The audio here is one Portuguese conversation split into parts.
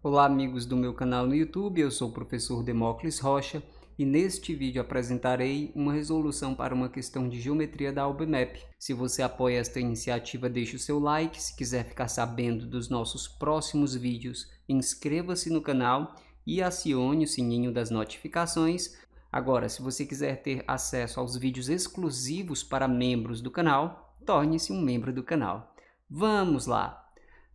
Olá amigos do meu canal no YouTube, eu sou o professor Demócles Rocha e neste vídeo apresentarei uma resolução para uma questão de geometria da AlbMap. Se você apoia esta iniciativa, deixe o seu like, se quiser ficar sabendo dos nossos próximos vídeos, inscreva-se no canal e acione o sininho das notificações. Agora, se você quiser ter acesso aos vídeos exclusivos para membros do canal, torne-se um membro do canal. Vamos lá!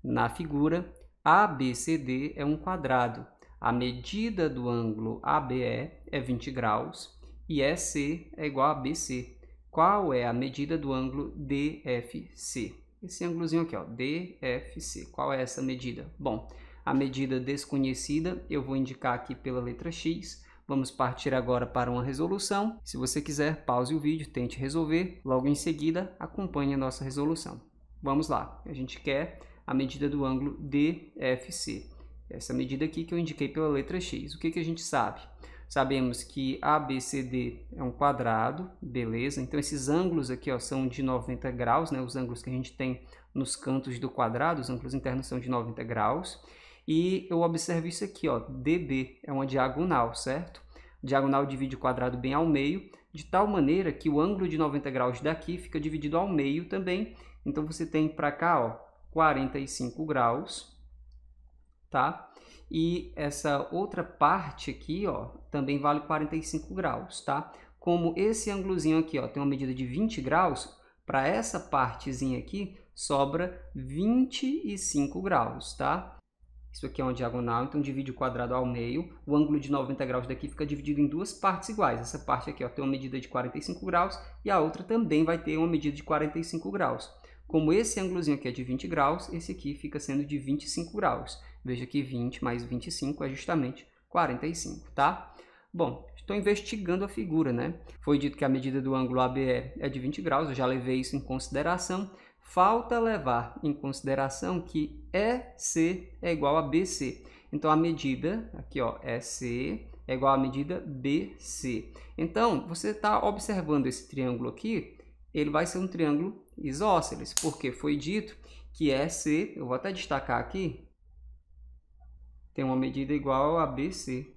Na figura, ABCD é um quadrado. A medida do ângulo ABE é 20 graus e EC é igual a BC. Qual é a medida do ângulo DFC? Esse ângulozinho aqui, ó, DFC. Qual é essa medida? Bom, a medida desconhecida eu vou indicar aqui pela letra X. Vamos partir agora para uma resolução. Se você quiser, pause o vídeo, tente resolver. Logo em seguida, acompanhe a nossa resolução. Vamos lá. A gente quer a medida do ângulo DFC. Essa medida aqui que eu indiquei pela letra X. O que, que a gente sabe? Sabemos que ABCD é um quadrado, beleza? Então, esses ângulos aqui ó, são de 90 graus, né? os ângulos que a gente tem nos cantos do quadrado, os ângulos internos são de 90 graus. E eu observo isso aqui, ó, DB é uma diagonal, certo? Diagonal divide o quadrado bem ao meio, de tal maneira que o ângulo de 90 graus daqui fica dividido ao meio também. Então, você tem para cá ó, 45 graus, tá? E essa outra parte aqui, ó, também vale 45 graus, tá? Como esse ângulozinho aqui, ó, tem uma medida de 20 graus, para essa partezinha aqui sobra 25 graus, tá? Isso aqui é uma diagonal, então divide o quadrado ao meio. O ângulo de 90 graus daqui fica dividido em duas partes iguais. Essa parte aqui ó, tem uma medida de 45 graus e a outra também vai ter uma medida de 45 graus. Como esse ângulozinho aqui é de 20 graus, esse aqui fica sendo de 25 graus. Veja que 20 mais 25 é justamente 45, tá? Bom, estou investigando a figura, né? Foi dito que a medida do ângulo ABE é de 20 graus, eu já levei isso em consideração. Falta levar em consideração que EC é igual a BC. Então, a medida, aqui ó, EC é igual à medida BC. Então, você está observando esse triângulo aqui, ele vai ser um triângulo isósceles, porque foi dito que EC, é eu vou até destacar aqui, tem uma medida igual a BC.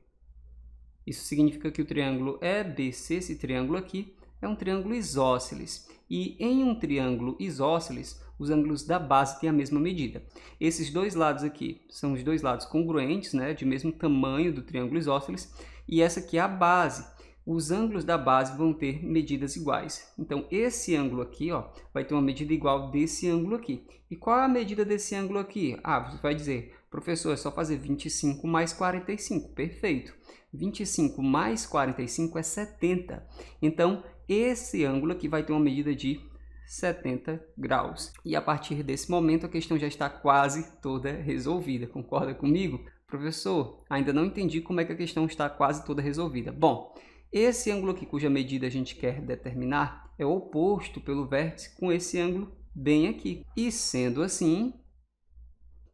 Isso significa que o triângulo EBC, é esse triângulo aqui, é um triângulo isósceles. E em um triângulo isósceles, os ângulos da base têm a mesma medida. Esses dois lados aqui são os dois lados congruentes, né, de mesmo tamanho do triângulo isósceles, e essa aqui é a base os ângulos da base vão ter medidas iguais. Então, esse ângulo aqui ó, vai ter uma medida igual desse ângulo aqui. E qual é a medida desse ângulo aqui? Ah, você vai dizer, professor, é só fazer 25 mais 45. Perfeito. 25 mais 45 é 70. Então, esse ângulo aqui vai ter uma medida de 70 graus. E a partir desse momento, a questão já está quase toda resolvida. Concorda comigo? Professor, ainda não entendi como é que a questão está quase toda resolvida. Bom, esse ângulo aqui, cuja medida a gente quer determinar, é oposto pelo vértice com esse ângulo bem aqui. E sendo assim,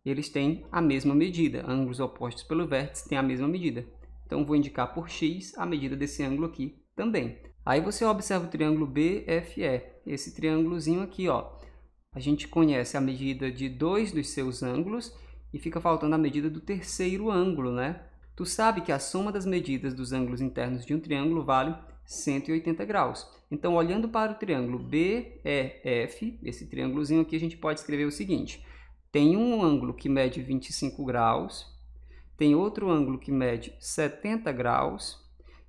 eles têm a mesma medida. Ângulos opostos pelo vértice têm a mesma medida. Então, vou indicar por x a medida desse ângulo aqui também. Aí você observa o triângulo BFE, esse triângulozinho aqui, ó. A gente conhece a medida de dois dos seus ângulos e fica faltando a medida do terceiro ângulo, né? Tu sabe que a soma das medidas dos ângulos internos de um triângulo vale 180 graus. Então, olhando para o triângulo BEF, esse triângulozinho aqui, a gente pode escrever o seguinte. Tem um ângulo que mede 25 graus, tem outro ângulo que mede 70 graus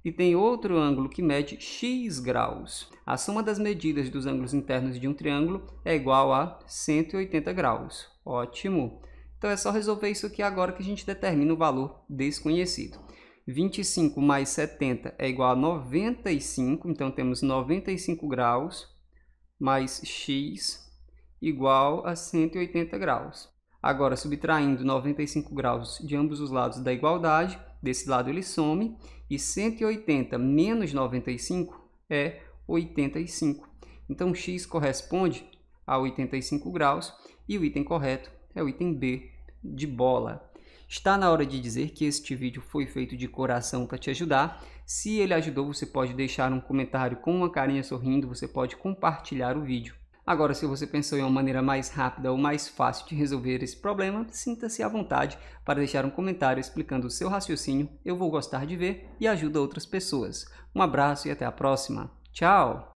e tem outro ângulo que mede x graus. A soma das medidas dos ângulos internos de um triângulo é igual a 180 graus. Ótimo! Então é só resolver isso aqui agora que a gente determina o valor desconhecido. 25 mais 70 é igual a 95, então temos 95 graus mais x igual a 180 graus. Agora, subtraindo 95 graus de ambos os lados da igualdade, desse lado ele some, e 180 menos 95 é 85. Então, x corresponde a 85 graus, e o item correto é o item B de bola. Está na hora de dizer que este vídeo foi feito de coração para te ajudar. Se ele ajudou, você pode deixar um comentário com uma carinha sorrindo, você pode compartilhar o vídeo. Agora, se você pensou em uma maneira mais rápida ou mais fácil de resolver esse problema, sinta-se à vontade para deixar um comentário explicando o seu raciocínio. Eu vou gostar de ver e ajuda outras pessoas. Um abraço e até a próxima. Tchau!